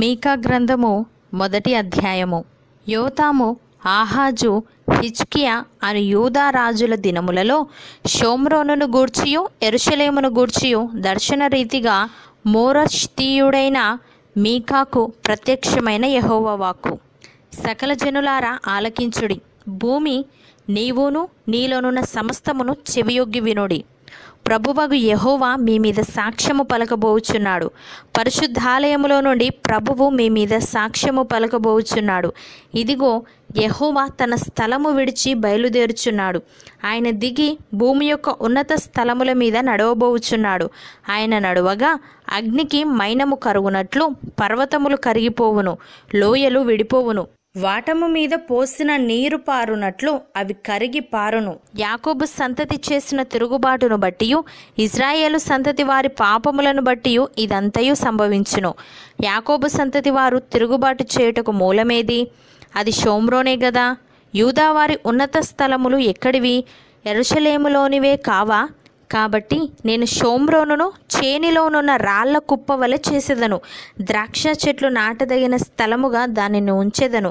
మీకా గ్రంథము మొదటి అధ్యాయము యోతాము ఆహాజు హిచ్కియా అను యూదా రాజుల దినములలో షోమ్రోనును గూర్చియు ఎరుషలేమును గూర్చియు దర్శన రీతిగా మోరష్తీయుడైన మీకాకు ప్రత్యక్షమైన యహోవవాకు సకల జనులారా ఆలకించుడి భూమి నీవును నీలోనున్న సమస్తమును చెవియొగ్గి వినుడి ప్రభువగు యహోవా మీ మీద సాక్ష్యము పలకబోచున్నాడు పరిశుద్ధాలయములో నుండి ప్రభువు మీ మీద సాక్ష్యము పలకబోచున్నాడు ఇదిగో యహోవా తన స్థలము విడిచి బయలుదేరుచున్నాడు ఆయన దిగి భూమి యొక్క ఉన్నత స్థలముల మీద నడవబోచున్నాడు ఆయన నడవగా అగ్నికి మైనము కరుగునట్లు పర్వతములు కరిగిపోవును లోయలు విడిపోవును వాటము మీద పోసిన నీరు పారునట్లు అవి కరిగి పారును యాకోబు సంతతి చేసిన తిరుగుబాటును బట్టి ఇజ్రాయేలు సంతతి వారి పాపములను బట్టి ఇదంతయు సంభవించును యాకోబు సంతతి వారు తిరుగుబాటు చేయుటకు మూలమేది అది షోమ్రోనే గదా యూదావారి ఉన్నత స్థలములు ఎక్కడివి ఎరుషలేములోనివే కావా కాబట్టి నేను షోమ్రోనును చేనిలోనున్న రాళ్ల కుప్ప వలె చేసేదను ద్రాక్ష చెట్లు నాటదగిన స్థలముగా దానిని ఉంచెదను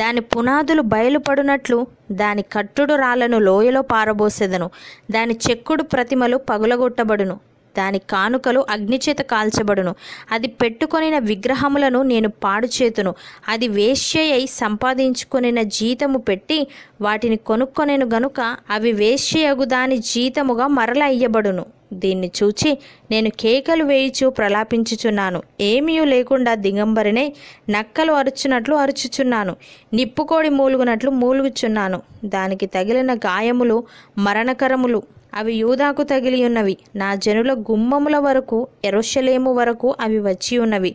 దాని పునాదులు బయలుపడినట్లు దాని కట్టుడు రాళ్లను లోయలో పారబోసేదను దాని చెక్కుడు ప్రతిమలు పగులగొట్టబడును దాని కానుకలు అగ్నిచేత కాల్చబడును అది పెట్టుకొనిన విగ్రహములను నేను పాడు చేతును అది అయి సంపాదించుకొనిన జీతము పెట్టి వాటిని కొనుక్కొనేను గనుక అవి వేశ్యయగు దాని జీతముగా మరల అయ్యబడును దీన్ని చూచి నేను కేకలు వేయిచు ప్రలాపించుచున్నాను ఏమీ లేకుండా దిగంబరినై నక్కలు అరుచున్నట్లు అరుచుచున్నాను నిప్పుకోడి మూలుగునట్లు మూలుగుచున్నాను దానికి తగిలిన గాయములు మరణకరములు అవి యూదాకు తగిలి ఉన్నవి నా జనుల గుమ్మముల వరకు ఎరోషలేము వరకు అవి వచ్చి ఉన్నవి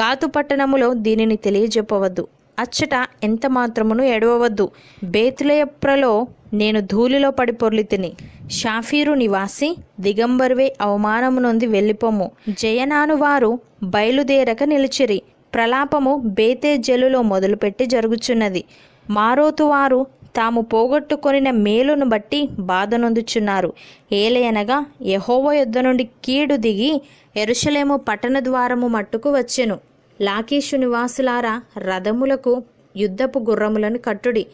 గాతు పట్టణములో దీనిని తెలియజెప్పవద్దు అచ్చట ఎంత మాత్రమును ఎడవవద్దు బేతులయప్రలో నేను ధూళిలో పడి పొర్లి తిని షాఫీరు నివాసి దిగంబర్వే అవమానమునొంది వెళ్ళిపోము జయనాను వారు బయలుదేరక నిలిచిరి ప్రలాపము బేతే జలులో మొదలుపెట్టి జరుగుచున్నది మారోతు వారు తాము పోగొట్టుకొనిన మేలును బట్టి బాధనొందుచున్నారు ఏలయనగా యహోవ యుద్ధ నుండి కీడు దిగి ఎరుషలేము పట్టణ ద్వారము మట్టుకు వచ్చెను లాకేషు నివాసులారా రథములకు యుద్ధపు గుర్రములను కట్టుడి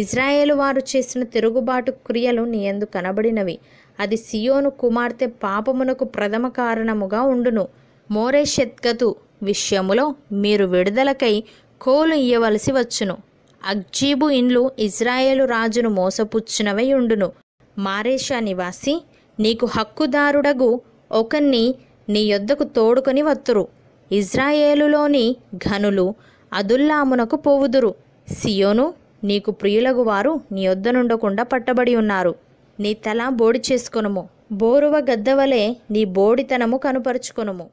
ఇజ్రాయేలు వారు చేసిన తిరుగుబాటు క్రియలు నీ ఎందు కనబడినవి అది సియోను కుమార్తె పాపమునకు ప్రథమ కారణముగా ఉండును మోరే షెత్కతు విషయములో మీరు విడుదలకై కోలు ఇయ్యవలసి వచ్చును అగ్జీబు ఇండ్లు ఇజ్రాయేలు రాజును మోసపుచ్చినవై ఉండును మారేషా నివాసి నీకు హక్కుదారుడగు ఒకన్ని నీ యొద్దకు తోడుకొని వత్తురు ఇజ్రాయేలులోని ఘనులు అదుల్లామునకు పోవుదురు సియోను నీకు ప్రియులగు వారు నీ యొద్ద నుండకుండా పట్టబడి ఉన్నారు నీ తల బోడి చేసుకొనుము బోరువ గద్దవలే నీ బోడితనము కనుపరుచుకొనుము